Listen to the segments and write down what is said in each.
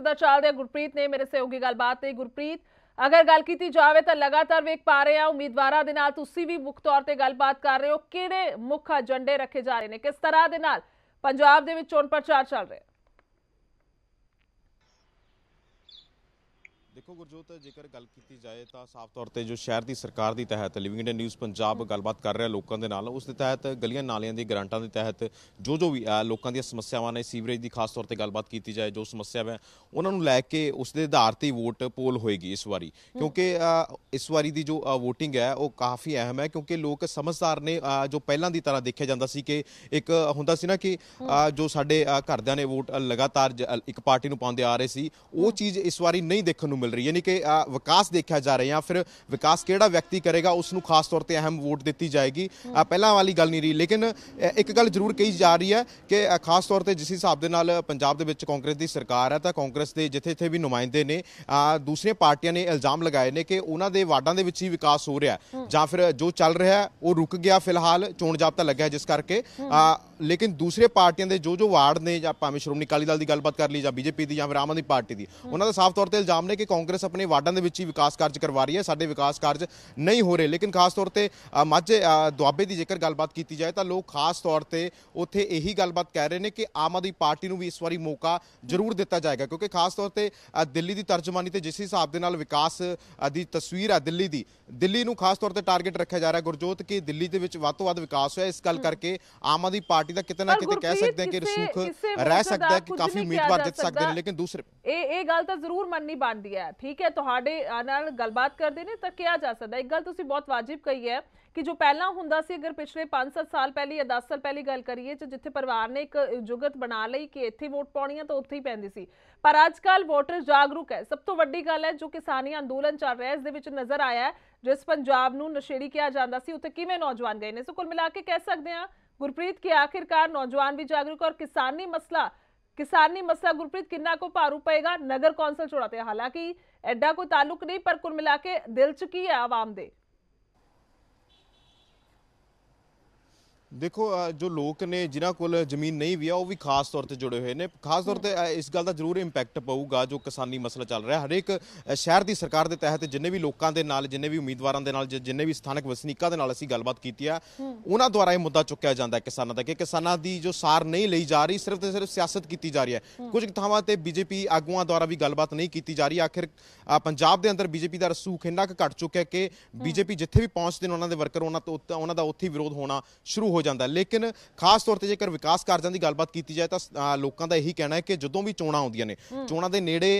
ਸਿੱਧਾ ਚੱਲਦੇ ਗੁਰਪ੍ਰੀਤ ਨੇ ਮੇਰੇ ਸਹਿਯੋਗੀ ਗੱਲਬਾਤ ਤੇ ਗੁਰਪ੍ਰੀਤ ਅਗਰ ਗੱਲ ਕੀਤੀ ਜਾਵੇ ਤਾਂ ਲਗਾਤਾਰ ਵੇਖ ਪਾ ਰਹੇ ਆ ਉਮੀਦਵਾਰਾਂ ਦੇ ਨਾਲ ਤੁਸੀਂ ਵੀ ਮੁੱਖ ਤੌਰ ਤੇ ਗੱਲਬਾਤ ਕਰ ਰਹੇ ਹੋ ਕਿਹੜੇ ਮੁੱਖ ਏਜੰਡੇ ਰੱਖੇ ਜਾ ਰਹੇ ਨੇ ਕਿਸ ਤਰ੍ਹਾਂ ਦੇ ਨਾਲ ਪੰਜਾਬ ਦੇ ਵਿੱਚ ਚੋਣ ਪ੍ਰਚਾਰ ਚੱਲ ਰਿਹਾ ਦੇਖੋ ਗੁਰਜੋਤ ਜੇਕਰ ਗੱਲ ਕੀਤੀ ਜਾਏ ਤਾਂ ਸਾਫ਼ ਤੌਰ ਤੇ ਜੋ ਸ਼ਹਿਰ ਦੀ ਸਰਕਾਰ ਦੀ ਤਹਿਤ ਲਿਵਿੰਗ ਇੰਡੀਆ ਨਿਊਜ਼ ਪੰਜਾਬ ਗੱਲਬਾਤ ਕਰ ਰਿਹਾ ਲੋਕਾਂ ਦੇ ਨਾਲ ਉਸ ਦੇ ਤਹਿਤ ਗਲੀਆਂ ਨਾਲਿਆਂ ਦੀ ਗਰੰਟਾਂ ਦੇ ਤਹਿਤ ਜੋ ਜੋ ਵੀ ਲੋਕਾਂ ਦੀਆਂ ਸਮੱਸਿਆਵਾਂ ਨੇ ਸੀਵਰੇਜ ਦੀ ਖਾਸ ਤੌਰ ਤੇ ਗੱਲਬਾਤ ਕੀਤੀ ਜਾਏ ਜੋ ਸਮੱਸਿਆਵਾਂ ਉਹਨਾਂ ਨੂੰ ਲੈ ਕੇ ਉਸ ਦੇ ਆਧਾਰ ਤੇ ਵੋਟ ਪੋਲ ਹੋਏਗੀ ਇਸ ਵਾਰੀ ਕਿਉਂਕਿ ਇਸ ਵਾਰੀ ਦੀ ਜੋ VOTING ਹੈ ਉਹ ਕਾਫੀ ਅਹਿਮ ਹੈ ਕਿਉਂਕਿ ਲੋਕ ਸਮਝਦਾਰ ਨੇ ਜੋ ਪਹਿਲਾਂ ਦੀ ਤਰ੍ਹਾਂ ਦੇਖਿਆ ਜਾਂਦਾ ਸੀ ਕਿ ਇੱਕ ਹੁੰਦਾ ਸੀ ਨਾ ਕਿ ਜੋ ਸਾਡੇ ਘਰਦਿਆਂ ਨੇ ਵੋਟ ਲਗਾਤਾਰ ਇੱਕ ਪਾਰਟੀ ਨੂੰ ਪਾਉਂਦੇ ਆ ਰਹੇ ਸੀ ਉਹ ਚੀਜ਼ ਇਸ ਵਾਰੀ ਨਹੀਂ ਦੇਖਣ ਨੂੰ ਮਿਲ ਮਿਲ ਰਹੀ ਹੈ ਯਾਨੀ ਕਿ ਵਿਕਾਸ ਦੇਖਿਆ ਜਾ ਰਿਹਾ ਫਿਰ ਵਿਕਾਸ ਕਿਹੜਾ ਵਿਅਕਤੀ ਕਰੇਗਾ ਉਸ ਨੂੰ ਖਾਸ ਤੌਰ ਤੇ ਅਹਿਮ ਵੋਟ ਦਿੱਤੀ ਜਾਏਗੀ ਪਹਿਲਾਂ ਵਾਲੀ ਗੱਲ ਨਹੀਂ ਰਹੀ ਲੇਕਿਨ ਇੱਕ ਗੱਲ ਜ਼ਰੂਰ ਕਹੀ ਜਾ ਰਹੀ ਹੈ ਕਿ ਖਾਸ ਤੌਰ ਤੇ ਜਿਸ ਹਿਸਾਬ ਦੇ ਨਾਲ ਪੰਜਾਬ ਦੇ ਵਿੱਚ ਕਾਂਗਰਸ ਦੀ ਸਰਕਾਰ ਹੈ ਤਾਂ ਕਾਂਗਰਸ ਦੇ ਜਿੱਥੇ ਥੇ ਵੀ ਨੁਮਾਇੰਦੇ ਨੇ ਦੂਸਰੀਆਂ ਪਾਰਟੀਆਂ ਨੇ ਇਲਜ਼ਾਮ ਲਗਾਏ ਨੇ ਕਿ ਉਹਨਾਂ ਦੇ ਵਾਰਡਾਂ ਦੇ ਵਿੱਚ ਹੀ ਵਿਕਾਸ ਹੋ ਰਿਹਾ ਜਾਂ ਫਿਰ ਜੋ ਚੱਲ ਰਿਹਾ ਉਹ ਰੁਕ ਗਿਆ ਫਿਲਹਾਲ ਚੋਣ ਜਾਬਤਾ ਲੱਗਿਆ ਜਿਸ ਕਰਕੇ ਲੇਕਿਨ ਦੂਸਰੇ ਪਾਰਟੀਆਂ ਦੇ ਜੋ ਜੋ ਵਾਰਡ ਨੇ ਜਾਂ ਭਾਵੇਂ ਸ਼੍ਰੋਮਣੀ ਅਕਾਲੀ ਦਲ ਦੀ ਗੱਲਬਾਤ ਕਰ ਲਈ ਜਾਂ ਬੀਜੇਪੀ ਦੀ ਜਾਂ ਵਿਰਾਮਾਂ ਦੀ ਪਾਰਟੀ ਦੀ ਉਹਨਾਂ ਦਾ ਸਾਫ਼ ਤੌਰ ਤੇ ਇਲਜ਼ਾਮ ਨੇ ਕਿ ਕਾਂਗਰਸ ਆਪਣੇ ਵਾਰਡਾਂ ਦੇ ਵਿੱਚ ਹੀ ਵਿਕਾਸ ਕਾਰਜ ਕਰਵਾ ਰਹੀ ਹੈ ਸਾਡੇ ਵਿਕਾਸ ਕਾਰਜ ਨਹੀਂ ਹੋ ਰਹੇ ਲੇਕਿਨ ਖਾਸ ਤੌਰ ਤੇ ਮਾਝੇ ਦੁਆਬੇ ਦੀ ਜੇਕਰ ਗੱਲਬਾਤ ਕੀਤੀ ਜਾਏ ਤਾਂ ਲੋਕ ਖਾਸ ਤੌਰ ਤੇ ਉੱਥੇ ਇਹੀ ਗੱਲਬਾਤ ਕਹਿ ਰਹੇ ਨੇ ਕਿ ਆਮ ਆਦਮੀ ਪਾਰਟੀ ਨੂੰ ਵੀ ਇਸ ਵਾਰੀ ਮੌਕਾ ਜ਼ਰੂਰ ਦਿੱਤਾ ਜਾਏਗਾ ਕਿਉਂਕਿ ਖਾਸ ਤੌਰ ਤੇ ਦਿੱਲੀ ਦੀ ਤਰਜਮਾਨੀ ਤੇ ਜਿਸ ਹਿਸਾਬ ਦੇ ਨਾਲ ਵਿਕਾਸ ਦੀ ਤਸਵੀਰ ਆ ਦਿੱਲੀ ਦੀ ਦਿੱਲੀ ਨੂੰ ਖਾਸ ਤੌਰ ਤੇ ਟਾਰਗੇਟ ਰੱਖਿਆ ਜਾ ਰਿਹਾ ਗੁਰਜੋਤ ਕਿ ਦਿੱਲੀ ਦੇ ਵਿੱਚ ਵੱਧ ਤੋਂ ਵੱਧ ਵਿਕਾਸ ਹੋਇਆ ਇਸ ਗੱਲ ਕਰਕੇ ਆਮ ਆਦਮੀ ਪਾਰਟੀ ਦਾ ਕਿਤੇ ਨਾ ਕਿਤੇ ਕਹਿ ਸਕਦੇ ਹਾਂ ਕਿ ਰਸੂਖ ਰਹਿ ਸਕਦਾ ਹੈ ਕਿ ਕਾਫੀ ਉਮੀਦਵਾਰ ਜਿੱਤ ਸਕਦੇ ਨੇ ਲੇਕਿਨ ਦੂਸਰੇ ਇਹ ਇਹ ਗੱਲ ਤਾਂ ਜ਼ਰੂਰ ਮੰਨਣੀ ਬਣਦੀ ਹੈ ਗਿਆ ਹੈ ਠੀਕ ਹੈ ਤੁਹਾਡੇ ਨਾਲ ਗੱਲਬਾਤ ਕਰਦੇ ਨੇ ਤਾਂ ਕਿਹਾ ਜਾ ਸਕਦਾ ਇੱਕ ਗੱਲ ਤੁਸੀਂ ਬਹੁਤ ਵਾਜਿਬ ਕਹੀ ਹੈ ਕਿ ਜੋ ਪਹਿਲਾਂ ਹੁੰਦਾ ਸੀ ਅਗਰ ਪਿਛਲੇ 5-7 ਸਾਲ ਪਹਿਲੀ ਜਾਂ 10 ਸਾਲ ਪਹਿਲੀ ਗੱਲ ਕਰੀਏ ਤੇ ਜਿੱਥੇ ਪਰਿਵਾਰ ਨੇ ਇੱਕ ਜੁਗਤ ਬਣਾ ਲਈ ਕਿ ਇੱਥੇ ਵੋਟ ਪਾਉਣੀ ਹੈ ਤਾਂ ਉੱਥੇ ਹੀ ਪੈਂਦੀ ਸੀ ਪਰ ਅੱਜ ਕੱਲ ਵੋਟਰ ਜਾਗਰੂਕ ਹੈ ਸਭ ਤੋਂ ਵੱਡੀ ਗੱਲ ਹੈ ਜੋ ਕਿਸਾਨੀ ਅੰਦੋਲਨ ਚੱਲ ਰਿਹਾ ਇਸ ਦੇ ਵਿੱਚ ਨਜ਼ਰ ਆਇਆ ਜਿਸ ਪੰਜਾਬ ਨੂੰ ਨਸ਼ੇੜੀ ਕਿਹਾ ਜਾਂਦਾ ਸੀ ਉੱਥੇ ਕਿਵੇਂ ਨੌਜਵਾਨ ਗਏ ਨੇ ਸੋ ਕੁੱਲ ਮਿਲਾ ਕੇ ਕਹਿ ਸਕਦੇ ਹਾਂ ਗੁਰਪ੍ਰੀਤ ਕਿ ਆਖਿਰਕਾਰ ਨੌਜਵਾਨ ਵੀ ਜਾਗਰੂਕ ਔਰ ਕਿਸਾਨੀ ਮਸਲਾ ਕਿਸਾਨੀ ਮਸਲਾ ਗੁਰਪ੍ਰੀਤ ਕਿੰਨਾ ਕੋ ਭਾਰੂ ਪਏਗਾ ਨਗਰ ਕੌਂਸਲ ਚੋੜਾ ਤੇ ਹਾਲਾਂਕਿ ਐਡਾ ਕੋਈ ਤਾਲੁਕ ਨਹੀਂ ਪਰ ਕੁਲ ਮਿਲਾ ਕੇ ਦਿਲ ਚੁਕੀ ਹੈ ਆਵਾਮ ਦੇ ਦੇਖੋ ਜੋ ਲੋਕ ਨੇ ਜਿਨ੍ਹਾਂ ਕੋਲ ਜ਼ਮੀਨ ਨਹੀਂ ਵੀ ਆ ਉਹ ਵੀ ਖਾਸ ਤੌਰ ਤੇ ਜੁੜੇ ਹੋਏ ਨੇ ਖਾਸ ਤੌਰ ਤੇ ਇਸ ਗੱਲ ਦਾ ਜ਼ਰੂਰ ਇੰਪੈਕਟ ਪਊਗਾ ਜੋ ਕਿਸਾਨੀ ਮਸਲਾ ਚੱਲ ਰਿਹਾ ਹਰੇਕ ਸ਼ਹਿਰ ਦੀ ਸਰਕਾਰ ਦੇ ਤਹਿਤ ਜਿੰਨੇ ਵੀ ਲੋਕਾਂ ਦੇ ਨਾਲ ਜਿੰਨੇ ਵੀ ਉਮੀਦਵਾਰਾਂ ਦੇ ਨਾਲ ਜਿੰਨੇ ਵੀ ਸਥਾਨਕ ਵਸਨੀਕਾਂ ਦੇ ਨਾਲ ਅਸੀਂ ਗੱਲਬਾਤ ਕੀਤੀ ਆ ਉਹਨਾਂ ਦੁਆਰਾ ਇਹ ਮੁੱਦਾ ਚੁੱਕਿਆ ਜਾਂਦਾ ਕਿਸਾਨਾਂ ਦਾ ਕਿ ਕਿਸਾਨਾਂ ਦੀ ਜੋ ਸਾਰ ਨਹੀਂ ਲਈ ਜਾ ਰਹੀ ਸਿਰਫ ਤੇ ਸਿਰਫ ਸਿਆਸਤ ਕੀਤੀ ਜਾ ਰਹੀ ਹੈ ਕੁਝ ਥਾਵਾਂ ਤੇ ਬੀਜੇਪੀ ਆਗੂਆਂ ਦੁਆਰਾ ਵੀ ਗੱਲਬਾਤ ਨਹੀਂ ਕੀਤੀ ਜਾ ਰਹੀ ਆਖਿਰ ਪੰਜਾਬ ਦੇ ਅੰਦਰ ਬੀਜੇਪੀ ਦਾ ਰਸੂਖ ਇੰਨਾ ਘਟ ਚੁੱਕਿਆ ਕਿ ਬੀਜੇਪੀ ਜਿੱਥੇ ਵੀ ਪਹੁੰਚਦੇ ਨੇ ਉਹਨਾਂ ਦੇ ਵਰਕਰ ਉਹਨਾਂ ਤੋਂ ਉਹਨਾਂ ਦਾ ਉੱਥੇ ਵਿਰੋਧ ਹੋਣਾ ਸ਼ੁਰੂ ਹੋ ਹੋ ਜਾਂਦਾ ਲੇਕਿਨ ਖਾਸ ਤੌਰ ਤੇ ਜੇਕਰ ਵਿਕਾਸ ਕਾਰਜਾਂ ਦੀ ਗੱਲਬਾਤ ਕੀਤੀ ਜਾਏ ਤਾਂ ਲੋਕਾਂ ਦਾ ਇਹੀ ਕਹਿਣਾ ਹੈ ਕਿ ਜਦੋਂ ਵੀ ਚੋਣਾਂ ਆਉਂਦੀਆਂ ਨੇ ਚੋਣਾਂ ਦੇ ਨੇੜੇ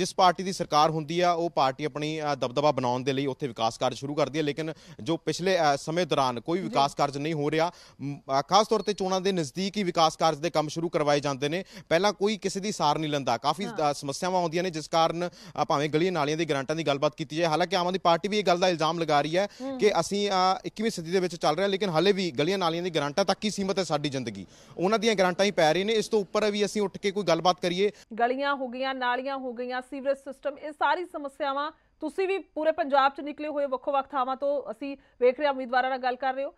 ਜਿਸ ਪਾਰਟੀ ਦੀ ਸਰਕਾਰ ਹੁੰਦੀ ਆ ਉਹ ਪਾਰਟੀ ਆਪਣੀ ਦਬਦਬਾ ਬਣਾਉਣ ਦੇ ਲਈ ਉੱਥੇ ਵਿਕਾਸ ਕਾਰਜ ਸ਼ੁਰੂ ਕਰਦੀ ਹੈ ਲੇਕਿਨ ਜੋ ਪਿਛਲੇ ਸਮੇਂ ਦੌਰਾਨ ਕੋਈ ਵਿਕਾਸ ਕਾਰਜ ਨਹੀਂ ਹੋ ਰਿਹਾ ਖਾਸ ਤੌਰ ਤੇ ਚੋਣਾਂ ਦੇ ਨਜ਼ਦੀਕ ਹੀ ਵਿਕਾਸ ਕਾਰਜ ਦੇ ਕੰਮ ਸ਼ੁਰੂ ਕਰਵਾਏ ਜਾਂਦੇ ਨੇ ਪਹਿਲਾਂ ਕੋਈ ਕਿਸੇ ਦੀ ਸਾਰ ਨਹੀਂ ਲੈਂਦਾ ਕਾਫੀ ਸਮੱਸਿਆਵਾਂ ਆਉਂਦੀਆਂ ਨੇ ਜਿਸ ਕਾਰਨ ਭਾਵੇਂ ਗਲੀਆਂ ਨਾਲੀਆਂ ਦੇ ਗਰੰਟਾਂ ਦੀ ਗੱਲਬਾਤ ਕੀਤੀ ਜਾਏ ਹਾਲਾਂਕਿ ਆਮ ਆਦਮੀ ਪਾਰਟੀ ਵੀ ਇਹ ਗੱਲ ਦਾ ਇਲਜ਼ਾਮ ਲਗਾ ਰਹੀ ਹੈ ਕਿ ਅਸੀਂ 21ਵੀਂ ਸਦੀ ਦੇ ਵਿੱਚ ਚੱਲ ਰਹੇ ਹਾਂ ਲੇਕਿਨ ਹਲੇ ਵੀ ਗਲੀਆਂ ਨਾਲੀਆਂ ਵਾਲੀਆਂ ਦੀ ਗਰੰਟਾਂ ਤੱਕ ਹੀ ਸੀਮਤ ਹੈ ਸਾਡੀ ਜ਼ਿੰਦਗੀ ਉਹਨਾਂ ਦੀਆਂ ਗਰੰਟਾਂ ਹੀ ਪੈ ਰਹੀਆਂ ਨੇ ਇਸ ਤੋਂ ਉੱਪਰ ਵੀ ਅਸੀਂ ਉੱਠ ਕੇ ਕੋਈ ਗੱਲਬਾਤ ਕਰੀਏ ਗਲੀਆਂ ਹੋ ਗਈਆਂ ਨਾਲੀਆਂ ਹੋ ਗਈਆਂ ਸੀਵਰੇਜ ਸਿਸਟਮ ਇਹ ਸਾਰੀ ਸਮੱਸਿਆਵਾਂ ਤੁਸੀਂ ਵੀ ਪੂਰੇ ਪੰਜਾਬ 'ਚ ਨਿਕਲੇ ਹੋਏ ਵੱਖੋ ਵੱਖ ਥਾਵਾਂ ਤੋਂ ਅਸੀਂ ਵੇਖ ਰਹੇ ਉਮੀਦਵਾਰਾਂ ਨਾਲ ਗੱਲ ਕਰ ਰਹੇ ਹੋ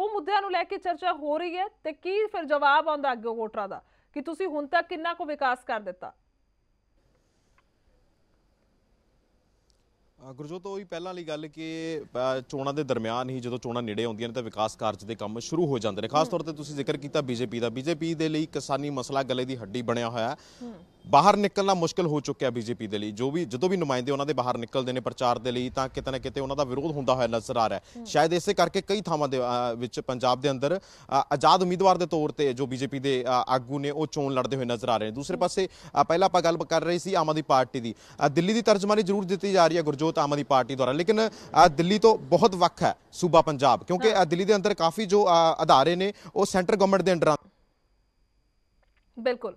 ਉਹ ਮੁੱਦਿਆਂ ਨੂੰ ਲੈ ਕੇ ਚਰਚਾ ਹੋ ਰਹੀ ਹੈ ਤੇ ਕੀ ਫਿਰ ਜਵਾਬ ਆਉਂਦਾ ਅੱਗੇ ਵੋਟਰਾਂ ਦਾ ਕਿ ਤੁਸੀਂ ਹੁਣ ਤੱਕ ਕਿੰਨਾ ਕੁ ਵਿਕਾਸ ਕਰ ਦਿੱਤਾ ਗੁਰਜੋਤ ਉਹ ਹੀ ਪਹਿਲਾਂ ਵਾਲੀ ਗੱਲ ਕਿ ਚੋਣਾਂ ਦੇ ਦਰਮਿਆਨ ਹੀ ਜਦੋਂ ਚੋਣਾਂ ਨੇੜੇ ਆਉਂਦੀਆਂ ਨੇ ਤਾਂ ਵਿਕਾਸ ਕਾਰਜ ਦੇ ਕੰਮ ਸ਼ੁਰੂ ਹੋ ਜਾਂਦੇ ਨੇ ਖਾਸ ਤੌਰ ਤੇ ਤੁਸੀਂ ਜ਼ਿਕਰ ਕੀਤਾ ਬੀਜੇਪੀ ਦਾ ਬੀਜੇਪੀ ਦੇ ਲਈ ਕਿਸਾਨੀ ਮਸਲਾ ਗਲੇ ਦੀ ਹੱਡੀ ਬਣਿਆ ਹੋਇਆ ਬਾਹਰ ਨਿਕਲਣਾ ਮੁਸ਼ਕਲ ਹੋ ਚੁੱਕਿਆ ਬੀਜੇਪੀ ਦੇ ਲਈ ਜੋ ਵੀ ਜਦੋਂ ਵੀ ਨੁਮਾਇੰਦੇ ਉਹਨਾਂ ਦੇ ਬਾਹਰ ਨਿਕਲਦੇ ਨੇ ਪ੍ਰਚਾਰ ਦੇ ਲਈ ਤਾਂ ਕਿਤੇ ਨਾ ਕਿਤੇ ਉਹਨਾਂ ਦਾ ਵਿਰੋਧ ਹੁੰਦਾ ਹੋਇਆ ਨਜ਼ਰ ਆ ਰਿਹਾ ਹੈ ਸ਼ਾਇਦ ਇਸੇ ਕਰਕੇ ਕਈ ਥਾਵਾਂ ਦੇ ਵਿੱਚ ਪੰਜਾਬ ਦੇ ਅੰਦਰ ਆਜ਼ਾਦ ਉਮੀਦਵਾਰ ਦੇ ਤੌਰ ਤੇ ਜੋ ਬੀਜੇਪੀ ਦੇ ਆਗੂ ਨੇ ਉਹ ਚੋਣ ਲੜਦੇ ਹੋਏ ਨਜ਼ਰ ਆ ਰਹੇ ਨੇ ਦੂਸਰੇ ਪਾਸੇ ਪਹਿਲਾਂ ਆਪਾਂ ਗੱਲ ਕਰ ਰਹੇ ਸੀ ਆਮ ਆਦਮੀ ਪਾਰਟੀ ਦੀ ਦਿੱਲੀ ਦੀ ਤਰਜਮਾਨੀ ਜ਼ਰੂਰ ਦਿੱਤੀ ਜਾ ਰਹੀ ਹੈ ਗੁਰਜੋਤ ਆਮ ਆਦਮੀ ਪਾਰਟੀ ਦੁਆਰਾ ਲੇਕਿਨ ਦਿੱਲੀ ਤੋਂ ਬਹੁਤ ਵੱਖ ਹੈ ਸੂਬਾ ਪੰਜਾਬ ਕਿਉਂਕਿ ਦਿੱਲੀ ਦੇ ਅੰਦਰ ਕਾਫੀ ਜੋ ਆਧਾਰੇ ਨੇ ਉਹ ਸੈਂਟਰ ਗਵਰਨਮੈਂਟ ਦੇ ਅੰਡਰ ਬਿਲਕੁਲ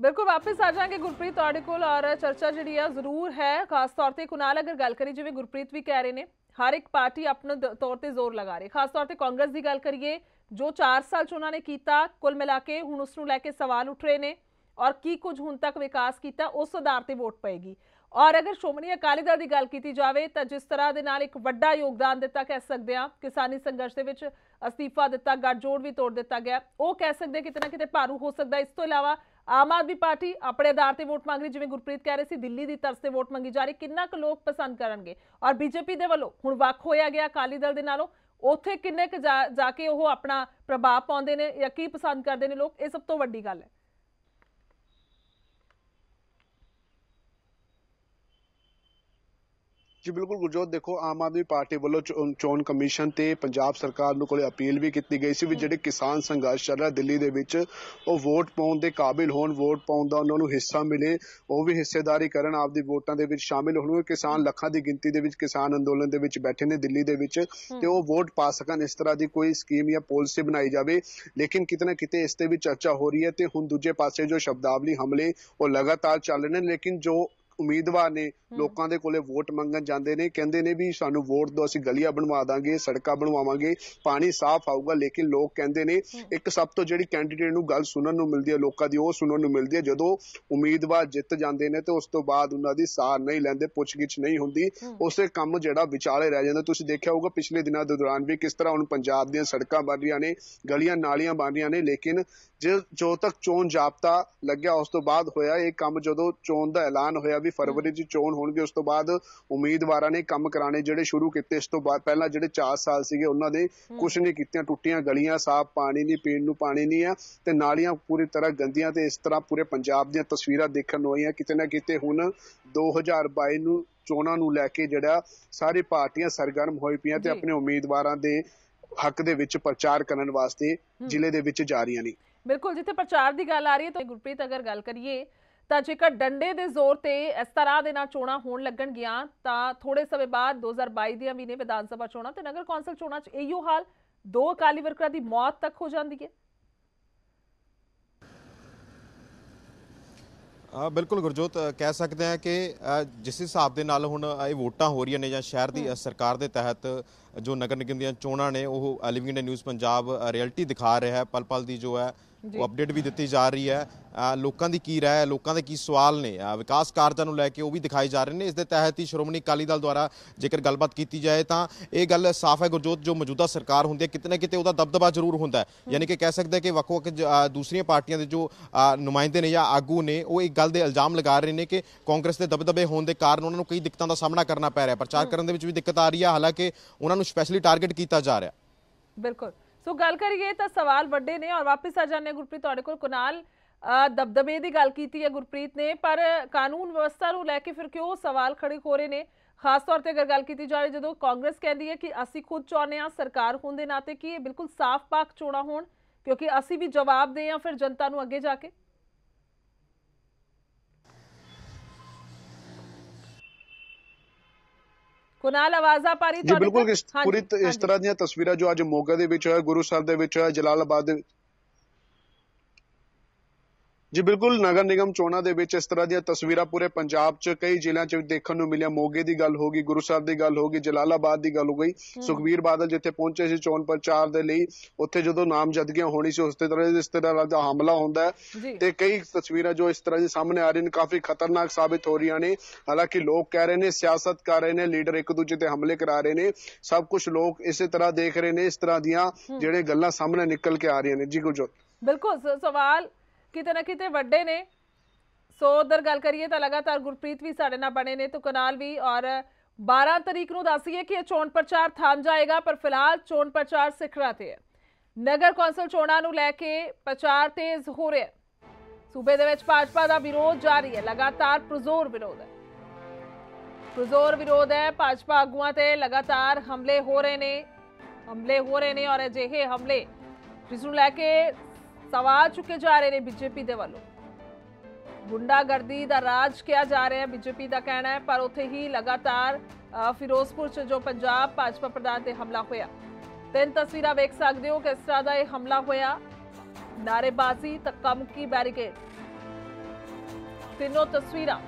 ਬਿਲਕੁਲ ਵਾਪਸ ਆ ਜਾਾਂਗੇ ਗੁਰਪ੍ਰੀਤ ਤੁਹਾਡੇ ਕੋਲ ਔਰ ਚਰਚਾ ਜਿਹੜੀ ਆ ਜ਼ਰੂਰ ਹੈ ਖਾਸ ਤੌਰ ਤੇ ਕੁਨਾਲ ਅਗਰ ਗੱਲ ਕਰੀ ਜਿਵੇਂ ਗੁਰਪ੍ਰੀਤ ਵੀ ਕਹਿ ਰਹੇ ਨੇ ਹਰ ਇੱਕ ਪਾਰਟੀ ਆਪਣੇ ਤੌਰ ਤੇ ਜ਼ੋਰ ਲਗਾ ਰਹੀ ਖਾਸ ਤੌਰ ਤੇ ਕਾਂਗਰਸ ਦੀ ਗੱਲ ਕਰੀਏ ਜੋ 4 ਸਾਲ ਚ ਉਹਨਾਂ ਨੇ ਕੀਤਾ ਕੁੱਲ ਮਿਲਾ ਕੇ ਹੁਣ ਉਸ ਨੂੰ ਲੈ ਕੇ ਸਵਾਲ ਉੱਠ ਰਹੇ ਨੇ ਔਰ ਕੀ ਕੁਝ ਹੁਣ ਤੱਕ ਵਿਕਾਸ ਕੀਤਾ ਉਸ ਆਧਾਰ ਤੇ ਵੋਟ ਪਏਗੀ ਔਰ ਅਗਰ ਸ਼੍ਰੋਮਣੀ ਅਕਾਲੀ ਦਲ ਦੀ ਗੱਲ ਕੀਤੀ ਜਾਵੇ ਤਾਂ ਜਿਸ ਤਰ੍ਹਾਂ ਦੇ ਨਾਲ ਇੱਕ ਵੱਡਾ ਯੋਗਦਾਨ ਦਿੱਤਾ ਕਹਿ ਸਕਦੇ ਆ ਕਿਸਾਨੀ ਸੰਘਰਸ਼ ਦੇ ਵਿੱਚ ਅਸਤੀਫਾ ਦਿੱਤਾ ਗੱਠਜੋੜ ਵੀ ਤੋੜ ਦਿੱਤਾ ਗਿਆ ਉਹ ਕਹਿ ਸਕਦੇ ਕਿਤੇ ਨਾ ਕਿਤੇ ਭਾਰੂ ਹੋ ਸਕਦਾ ਇਸ ਤੋਂ ਇਲਾਵਾ ਆਮ ਆਦਮੀ ਪਾਰਟੀ ਆਪਣੇ ਆਧਾਰ ਤੇ ਵੋਟ ਮੰਗ ਰਹੀ ਜਿਵੇਂ ਗੁਰਪ੍ਰੀਤ ਕਹਿ ਰਹੇ ਸੀ ਦਿੱਲੀ ਦੀ ਤਰਸ ਤੇ ਵੋਟ ਮੰਗੀ ਜਾ ਰਹੀ ਕਿੰਨਾ ਕੁ ਲੋਕ ਪਸੰਦ ਕਰਨਗੇ ਔਰ ਬੀਜੇਪੀ ਦੇ ਵੱਲੋਂ ਹੁਣ ਵੱਖ ਹੋਇਆ ਗਿਆ ਅਕਾਲੀ ਦਲ ਦੇ ਨਾਲੋਂ ਉੱਥੇ ਕਿੰਨੇ ਕੁ ਜਾ ਕੇ ਉਹ ਆਪਣਾ ਪ੍ਰਭਾਵ ਪਾਉਂਦੇ ਨੇ ਜਾਂ ਕੀ ਪਸੰਦ ਕਰਦੇ ਨੇ ਲੋਕ ਇਹ ਸਭ ਤੋਂ ਵੱਡੀ ਗੱਲ ਹੈ ਜੀ ਬਿਲਕੁਲ ਗੁਰਜੋਤ ਦੇਖੋ ਆਮ ਆਦਮੀ ਪਾਰਟੀ ਵੱਲੋਂ ਚੋਣ ਕਮਿਸ਼ਨ ਤੇ ਪੰਜਾਬ ਸਰਕਾਰ ਨੂੰ ਕੋਲੇ ਅਪੀਲ ਵੀ ਕੀਤੀ ਗਈ ਸੀ ਵੀ ਜਿਹੜੇ ਕਿਸਾਨ ਸੰਘਰਸ਼ ਚੱਲ ਰਿਹਾ ਦਿੱਲੀ ਦੇ ਵਿੱਚ ਉਹ ਵੋਟ ਪਾਉਣ ਦੇ ਕਾਬਿਲ ਹੋਣ ਵੋਟ ਪਾਉਣ ਦਾ ਉਹਨਾਂ ਨੂੰ ਹਿੱਸਾ ਮਿਲੇ ਉਹ ਵੀ ਹਿੱਸੇਦਾਰੀ ਕਰਨ ਆਪਦੀ ਵੋਟਾਂ ਦੇ ਵਿੱਚ ਸ਼ਾਮਿਲ ਹੋਣ ਕਿਸਾਨ ਲੱਖਾਂ ਦੀ ਗਿਣਤੀ ਦੇ ਵਿੱਚ ਕਿਸਾਨ ਅੰਦੋਲਨ ਦੇ ਵਿੱਚ ਬੈਠੇ ਨੇ ਦਿੱਲੀ ਦੇ ਵਿੱਚ ਤੇ ਉਹ ਵੋਟ ਪਾ ਸਕਣ ਇਸ ਤਰ੍ਹਾਂ ਦੀ ਕੋਈ ਸਕੀਮ ਜਾਂ ਪਾਲਿਸੀ ਬਣਾਈ ਜਾਵੇ ਲੇਕਿਨ ਕਿਤਨਾ ਕਿਤੇ ਇਸ ਤੇ ਵੀ ਚਰਚਾ ਹੋ ਰਹੀ ਹੈ ਤੇ ਹੁਣ ਦੂਜੇ ਪਾਸੇ ਜੋ ਸ਼ਬਦਾਵਲੀ ਹਮਲੇ ਉਹ ਲਗਾਤਾਰ ਚੱਲ ਰਹੇ ਨੇ ਲੇਕਿਨ ਜੋ ਉਮੀਦਵਾਰ ਨੇ ਲੋਕਾਂ ਦੇ ਕੋਲੇ ਵੋਟ ਮੰਗਣ ਜਾਂਦੇ ਨੇ ਕਹਿੰਦੇ ਨੇ ਵੀ ਸਾਨੂੰ ਵੋਟ ਦਿਓ ਅਸੀਂ ਗਲੀਆਂ ਬਣਵਾ ਦਾਂਗੇ ਸੜਕਾਂ ਬਣਵਾਵਾਂਗੇ ਪਾਣੀ ਸਾਫ਼ ਆਊਗਾ ਲੇਕਿਨ ਲੋਕ ਕਹਿੰਦੇ ਨੇ ਇੱਕ ਸਭ ਤੋਂ ਜਿਹੜੀ ਕੈਂਡੀਡੇਟ ਨੂੰ ਗੱਲ ਸੁਣਨ ਨੂੰ ਮਿਲਦੀ ਹੈ ਲੋਕਾਂ ਦੀ ਉਹ ਸੁਣਨ ਨੂੰ ਮਿਲਦੀ ਹੈ ਜਦੋਂ ਉਮੀਦਵਾਰ ਜਿੱਤ ਜਾਂਦੇ ਨੇ ਤੇ ਉਸ ਤੋਂ ਬਾਅਦ ਉਹਨਾਂ ਦੀ ਸਾਰ ਨਹੀਂ ਲੈਂਦੇ ਪੁੱਛਗਿੱਛ ਨਹੀਂ ਹੁੰਦੀ ਉਸੇ ਕੰਮ ਜਿਹੜਾ ਵਿਚਾਲੇ ਰਹਿ ਜਾਂਦਾ ਤੁਸੀਂ ਦੇਖਿਆ ਹੋਊਗਾ ਪਿਛਲੇ ਦਿਨਾਂ ਦੇ ਦੌਰਾਨ ਵੀ ਕਿਸ ਤਰ੍ਹਾਂ ਹੁਣ ਪੰਜਾਬ ਦੀਆਂ ਸੜਕਾਂ ਬਣ ਰਹੀਆਂ ਨੇ ਗਲੀਆਂ ਨਾਲੀਆਂ ਬਣ ਰਹੀਆਂ ਨੇ ਲੇਕਿਨ ਜੋ ਤੱਕ ਚੋਣ ਜਾਬਤਾ ਲੱਗਿਆ ਉਸ ਤੋਂ ਬਾਅਦ ਹੋਇਆ ਇਹ ਕੰਮ ਜਦੋਂ ਚੋਣ ਦਾ ਐਲਾਨ ਹੋਇਆ ਵੀ ਫਰਵਰੀ 'ਚ ਚੋਣ ਹੋਣਗੇ ਉਸ ਤੋਂ ਬਾਅਦ ਉਮੀਦਵਾਰਾਂ ਨੇ ਕੰਮ ਕਰਾਣੇ ਜਿਹੜੇ ਸ਼ੁਰੂ ਕੀਤੇ ਇਸ ਤੋਂ ਬਾਅਦ ਪਹਿਲਾਂ ਜਿਹੜੇ 4 ਸਾਲ ਸੀਗੇ ਉਹਨਾਂ ਦੇ ਕੁਝ ਨਹੀਂ ਕੀਤੀਆਂ ਟੁੱਟੀਆਂ ਗਲੀਆਂ ਸਾਫ ਪਾਣੀ ਨਹੀਂ ਪੀਣ ਨੂੰ ਪਾਣੀ ਨਹੀਂ ਆ ਤੇ ਨਾਲੀਆਂ ਪੂਰੀ ਤਰ੍ਹਾਂ ਗੰਦੀਆਂ ਤੇ ਇਸ ਤਰ੍ਹਾਂ ਪੂਰੇ ਪੰਜਾਬ ਦੀਆਂ ਤਸਵੀਰਾਂ ਦੇਖਣ ਨੂੰ ਆਈਆਂ ਕਿਤੇ ਨਾ ਕਿਤੇ ਹੁਣ 2022 ਨੂੰ ਚੋਣਾਂ ਨੂੰ ਲੈ ਕੇ ਜਿਹੜਾ ਸਾਰੇ ਪਾਰਟੀਆਂ ਸਰਗਰਮ ਹੋਈ ਪਈਆਂ ਤੇ ਆਪਣੇ ਉਮੀਦਵਾਰਾਂ ਦੇ ਹੱਕ ਦੇ ਵਿੱਚ ਪ੍ਰਚਾਰ ਕਰਨ ਵਾਸਤੇ ਜ਼ਿਲ੍ਹੇ ਦੇ ਵਿੱਚ ਜਾ ਰਹੀਆਂ ਨੇ ਬਿਲਕੁਲ ਜਿੱਥੇ ਪ੍ਰਚਾਰ ਦੀ ਗੱਲ ਆ ਰਹੀ ਹੈ ਤਾਂ ਗੁਰਪ੍ਰੀਤ ਅਗਰ ਗੱਲ ਕਰੀਏ ਤਾਂ ਜੇਕਰ ਡੰਡੇ ਦੇ ਜ਼ੋਰ ਤੇ ਇਸ ਤਰ੍ਹਾਂ ਦੇ ਨਾਲ ਚੋਣਾਂ ਹੋਣ ਗਿਆ ਤਾਂ ਥੋੜੇ ਸਮੇਂ ਬਾਅਦ 2022 ਦੀਆਂ ਵੀ ਨੇ ਵਿਧਾਨ ਸਭਾ ਚੋਣਾਂ ਤੇ ਨਗਰ ਕੌਂਸਲ ਚੋਣਾਂ 'ਚ ਇਹੋ ਹਾਲ ਦੋ ਅਕਾਲੀ ਵਰਕਰਾਂ ਦੀ ਮੌਤ ਤੱਕ ਹੋ ਜਾਂਦੀ ਹੈ ਆ ਬਿਲਕੁਲ ਗੁਰਜੋਤ ਕਹਿ ਸਕਦੇ ਆ ਕਿ ਜਿਸ ਹਿਸਾਬ ਦੇ ਨਾਲ ਹੁਣ ਇਹ ਵੋਟਾਂ ਹੋ ਰਹੀਆਂ ਨੇ ਜਾਂ ਸ਼ਹਿਰ ਦੀ ਸਰਕਾਰ ਦੇ ਤਹਿਤ ਜੋ ਨਗਰ ਨਿਗਮ ਦੀਆਂ ਚੋਣਾਂ ਨੇ ਉਹ Living India News Punjab reality ਦਿਖਾ ਰਿਹਾ ਹੈ ਪਲ ਪਲ ਦੀ ਜੋ ਹੈ ਉਹ ਅਪਡੇਟ ਵੀ ਦਿੱਤੀ ਜਾ ਰਹੀ ਹੈ ਲੋਕਾਂ ਦੀ ਕੀ ਰਾਏ ਹੈ ਲੋਕਾਂ ਦੇ ਕੀ ਸਵਾਲ ਨੇ ਵਿਕਾਸ ਕਾਰਜਾਂ ਨੂੰ ਲੈ ਕੇ ਉਹ ਵੀ ਦਿਖਾਏ ਜਾ ਰਹੇ ਨੇ ਇਸ ਦੇ ਤਹਿਤ ਹੀ ਸ਼੍ਰੋਮਣੀ ਅਕਾਲੀ ਦਲ ਦੁਆਰਾ ਜੇਕਰ ਗੱਲਬਾਤ ਕੀਤੀ ਜਾਏ ਤਾਂ ਇਹ ਗੱਲ ਸਾਫ਼ ਹੈ ਗੁਰਜੋਤ ਜੋ ਮੌਜੂਦਾ ਸਰਕਾਰ ਹੁੰਦੀ ਹੈ ਕਿਤੇ ਨਾ ਕਿਤੇ ਉਹਦਾ ਦਬਦਬਾ ਜ਼ਰੂਰ ਹੁੰਦਾ ਹੈ ਯਾਨੀ ਕਿ ਕਹਿ ਸਕਦੇ ਕਿ ਵੱਖ-ਵੱਖ ਦੂਸਰੀਆਂ ਪਾਰਟੀਆਂ ਦੇ ਜੋ ਨੁਮਾਇੰਦੇ ਨੇ ਜਾਂ ਆਗੂ ਨੇ ਉਹ ਇੱਕ ਗੱਲ ਦੇ ਇਲਜ਼ਾਮ ਲਗਾ ਰਹੇ ਨੇ ਕਿ ਕਾਂਗਰਸ ਦੇ ਦਬਦਬੇ ਹੋਣ ਦੇ ਕਾਰਨ ਉਹਨਾਂ ਨੂੰ ਕਈ ਦਿੱਕਤਾਂ ਦਾ ਸਾਹਮਣਾ ਕਰਨਾ ਪੈ ਰਿਹਾ ਪ੍ਰਚਾਰ ਕਰਨ ਦੇ ਵਿੱਚ ਵੀ ਦਿੱਕਤ ਆ ਰਹੀ ਹੈ ਹਾਲਾਂਕਿ ਉਹਨਾਂ ਨੂੰ ਸਪੈਸ਼ਲੀ ਟਾਰਗੇਟ ਕੀਤਾ ਜਾ ਰਿਹਾ ਬਿਲਕੁਲ ਸੋ ਗੱਲ ਕਰੀਏ ਤਾਂ ਸਵਾਲ ਵੱਡੇ ਨੇ ਔਰ ਵਾਪਸ ਆ ਜਾਣੇ ਗੁਰਪ੍ਰੀਤ ਤੁਹਾਡੇ ਕੋਲ ਕੁਨਾਲ ਦਬਦਬੇ ਦੀ ਗੱਲ ਕੀਤੀ ਹੈ ਗੁਰਪ੍ਰੀਤ ਨੇ ਪਰ ਕਾਨੂੰਨ ਵਿਵਸਥਾ ਨੂੰ ਲੈ ਕੇ ਫਿਰ ਕਿਉਂ ਸਵਾਲ ਖੜੇ ਹੋ ਰਹੇ ਨੇ ਖਾਸ ਤੌਰ ਤੇ ਅਗਰ ਗੱਲ ਕੀਤੀ ਜਾਵੇ ਜਦੋਂ ਕਾਂਗਰਸ ਕਹਿੰਦੀ ਹੈ ਕਿ ਅਸੀਂ ਖੁਦ ਚਾਹੁੰਦੇ ਆ ਸਰਕਾਰ ਹੋਣ ਦੇ ਨਾਤੇ ਕਿ ਇਹ ਬਿਲਕੁਲ ਸਾਫ਼ ਪਾਕ ਚੋਣਾ ਹੋਣ ਕਿਉਂਕਿ ਅਸੀਂ ਵੀ ਜਵਾਬ ਦੇ ਆ ਫਿਰ ਜਨਤਾ ਨੂੰ ਅੱਗੇ ਜਾ ਕੇ ਕੁਨਾਲ ਆ ਪਾਰੀ ਤੁਹਾਡੀ ਬਿਲਕੁਲ ਪੂਰੀ ਇਸ ਤਰ੍ਹਾਂ ਦੀਆਂ ਤਸਵੀਰਾਂ ਜੋ ਅੱਜ ਮੋਗਾ ਦੇ ਵਿੱਚ ਹੋਇਆ ਗੁਰੂ ਸਾਹਿਬ ਦੇ ਵਿੱਚ ਹੋਇਆ ਜਲਾਲਾਬਾਦ ਦੇ ਜੀ ਬਿਲਕੁਲ ਨਗਰ ਨਿਗਮ ਚੋਣਾਂ ਦੇ ਵਿੱਚ ਇਸ ਤਰ੍ਹਾਂ ਦੀਆਂ ਤਸਵੀਰਾਂ ਪੂਰੇ ਪੰਜਾਬ 'ਚ ਕਈ ਜ਼ਿਲ੍ਹਿਆਂ 'ਚ ਦੇਖਣ ਨੂੰ ਮਿਲਿਆ ਮੋਗੇ ਦੀ ਗੱਲ ਹੋ ਗਈ ਗੁਰੂ ਸਾਹਿਬ ਦੀ ਗੱਲ ਹੋ ਗਈ ਜਲਾਲਾਬਾਦ ਦੀ ਗੱਲ ਹੋ ਗਈ ਸੁਖਬੀਰ ਬਾਦਲ ਜਿੱਥੇ ਪਹੁੰਚੇ ਸੀ ਚੋਣ ਪ੍ਰਚਾਰ ਦੇ ਲਈ ਉੱਥੇ ਜਦੋਂ ਨਾਮਜ਼ਦਗੀਆਂ ਹੋਣੀ ਸੀ ਉਸੇ ਤਰ੍ਹਾਂ ਇਸ ਤਰ੍ਹਾਂ ਦਾ ਹਮਲਾ ਹੁੰਦਾ ਹੈ ਤੇ ਕਈ ਤਸਵੀਰਾਂ ਜੋ ਇਸ ਤਰ੍ਹਾਂ ਦੀ ਸਾਹਮਣੇ ਆ ਰਹੀਆਂ ਨੇ ਕਾਫੀ ਖਤਰਨਾਕ ਸਾਬਿਤ ਹੋ ਰਹੀਆਂ ਨੇ ਹਾਲਾਂਕਿ ਲੋਕ ਕਹਿ ਰਹੇ ਨੇ ਸਿਆਸਤ ਕਰ ਰਹੇ ਨੇ ਲੀਡਰ ਇੱਕ ਦੂਜੇ ਤੇ ਹਮਲੇ ਕਰਾ ਰਹੇ ਨੇ ਸਭ ਕੁਝ ਲੋਕ ਇਸੇ ਤਰ੍ਹਾਂ ਦੇਖ ਰਹੇ ਨੇ ਇਸ ਤਰ੍ਹਾਂ ਦੀਆਂ ਜਿਹੜੇ ਗੱਲਾਂ ਸਾਹਮਣੇ ਨਿਕਲ ਕੇ ਆ ਰਹੀਆਂ ਨੇ ਜੀ ਗੁਰਜੋਤ ਬਿਲਕੁਲ ਸਵਾਲ ਕਿਤੇ ਨਾ ਕਿਤੇ ਵੱਡੇ ਨੇ ਸੋ ਉਧਰ ਗੱਲ ਕਰੀਏ ਤਾਂ ਲਗਾਤਾਰ ਗੁਰਪ੍ਰੀਤ ਵੀ ਸਾਡੇ ਨਾਲ ਬਣੇ ਨੇ ਤੋ ਕਨਾਲ ਵੀ ਔਰ 12 ਤਰੀਕ ਨੂੰ ਦੱਸੀਏ ਕਿ ਇਹ ਚੋਣ ਪ੍ਰਚਾਰ ਥੰਮ ਜਾਏਗਾ ਪਰ ਫਿਲਹਾਲ ਚੋਣ ਪ੍ਰਚਾਰ ਸਿਖਰਾ ਤੇ ਹੈ ਨਗਰ ਕੌਂਸਲ ਚੋਣਾਂ ਨੂੰ ਲੈ ਕੇ ਪ੍ਰਚਾਰ ਤੇਜ਼ ਹੋ ਰਿਹਾ ਹੈ ਸੂਬੇ ਦੇ ਵਿੱਚ ਭਾਜਪਾ ਦਾ ਵਿਰੋਧ ਜਾਰੀ ਹੈ ਲਗਾਤਾਰ ਪ੍ਰਜ਼ੋਰ ਵਿਰੋਧ ਹੈ ਪ੍ਰਜ਼ੋਰ ਵਿਰੋਧ ਹੈ ਭਾਜਪਾ ਆਗੂਆਂ ਤੇ ਲਗਾਤਾਰ ਹਮਲੇ ਹੋ ਰਹੇ ਨੇ ਹਮਲੇ ਹੋ ਰਹੇ ਨੇ ਔਰ ਅਜਿਹੇ ਹਮਲੇ ਜਿਸ ਨੂੰ ਲੈ ਕੇ ਸਵਾ ਚੁੱਕੇ ਜਾ ਰਹੇ ਨੇ ਬੀਜੇਪੀ ਦੇ ਵੱਲੋਂ ਗੁੰਡਾਗਰਦੀ ਦਾ ਰਾਜ ਕਿਹਾ ਜਾ ਰਿਹਾ ਹੈ ਬੀਜੇਪੀ ਦਾ ਕਹਿਣਾ ਹੈ ਪਰ ਉੱਥੇ ਹੀ ਲਗਾਤਾਰ ਫਿਰੋਜ਼ਪੁਰ 'ਚ ਜੋ ਪੰਜਾਬ ਭਾਜਪਾ ਪ੍ਰਧਾਨ ਤੇ ਹਮਲਾ ਹੋਇਆ ਤਿੰਨ ਤਸਵੀਰਾਂ ਵੇਖ ਸਕਦੇ ਹੋ ਕਿਸ ਤਰ੍ਹਾਂ ਦਾ ਇਹ ਹਮਲਾ ਹੋਇਆ ਨਾਰੇਬਾਜ਼ੀ ਤੱਕਮਕੀ ਬੈਰੀਕੇਡ ਤਿੰਨੋਂ ਤਸਵੀਰਾਂ